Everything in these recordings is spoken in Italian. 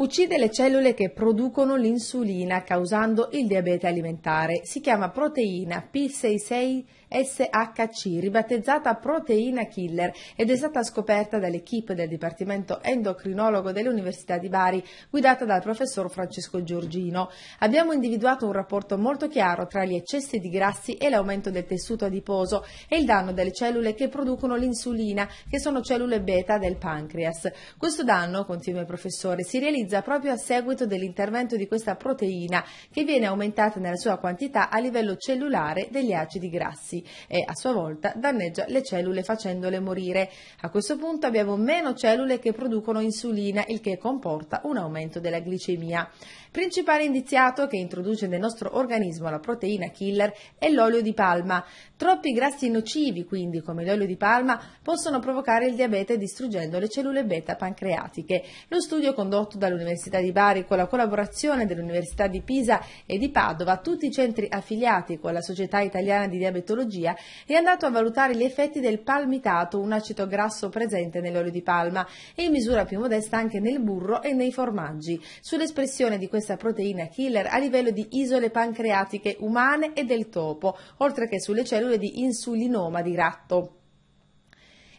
Uccide le cellule che producono l'insulina causando il diabete alimentare. Si chiama proteina P66SHC, ribattezzata proteina killer ed è stata scoperta dall'equipe del Dipartimento Endocrinologo dell'Università di Bari, guidata dal professor Francesco Giorgino. Abbiamo individuato un rapporto molto chiaro tra gli eccessi di grassi e l'aumento del tessuto adiposo e il danno delle cellule che producono l'insulina, che sono cellule beta del pancreas. Questo danno, continua il professore, si realizza realizza proprio a seguito dell'intervento di questa proteina che viene aumentata nella sua quantità a livello cellulare degli acidi grassi e a sua volta danneggia le cellule facendole morire. A questo punto abbiamo meno cellule che producono insulina, il che comporta un aumento della glicemia. Principale indiziato che introduce nel nostro organismo la proteina killer è l'olio di palma. Troppi grassi nocivi, quindi, come l'olio di palma, possono provocare il diabete distruggendo le cellule beta pancreatiche. Lo studio condotto dall'Università dell'Università di Bari con la collaborazione dell'Università di Pisa e di Padova, tutti i centri affiliati con la Società Italiana di Diabetologia, è andato a valutare gli effetti del palmitato, un acido grasso presente nell'olio di palma e in misura più modesta anche nel burro e nei formaggi, sull'espressione di questa proteina killer a livello di isole pancreatiche umane e del topo, oltre che sulle cellule di insulinoma di ratto.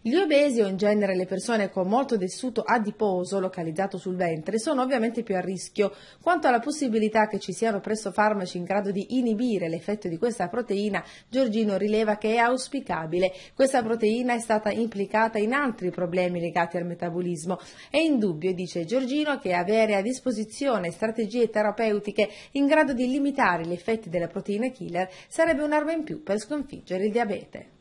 Gli obesi o in genere le persone con molto tessuto adiposo localizzato sul ventre sono ovviamente più a rischio. Quanto alla possibilità che ci siano presso farmaci in grado di inibire l'effetto di questa proteina, Giorgino rileva che è auspicabile. Questa proteina è stata implicata in altri problemi legati al metabolismo. È indubbio, dice Giorgino, che avere a disposizione strategie terapeutiche in grado di limitare gli effetti della proteina killer sarebbe un'arma in più per sconfiggere il diabete.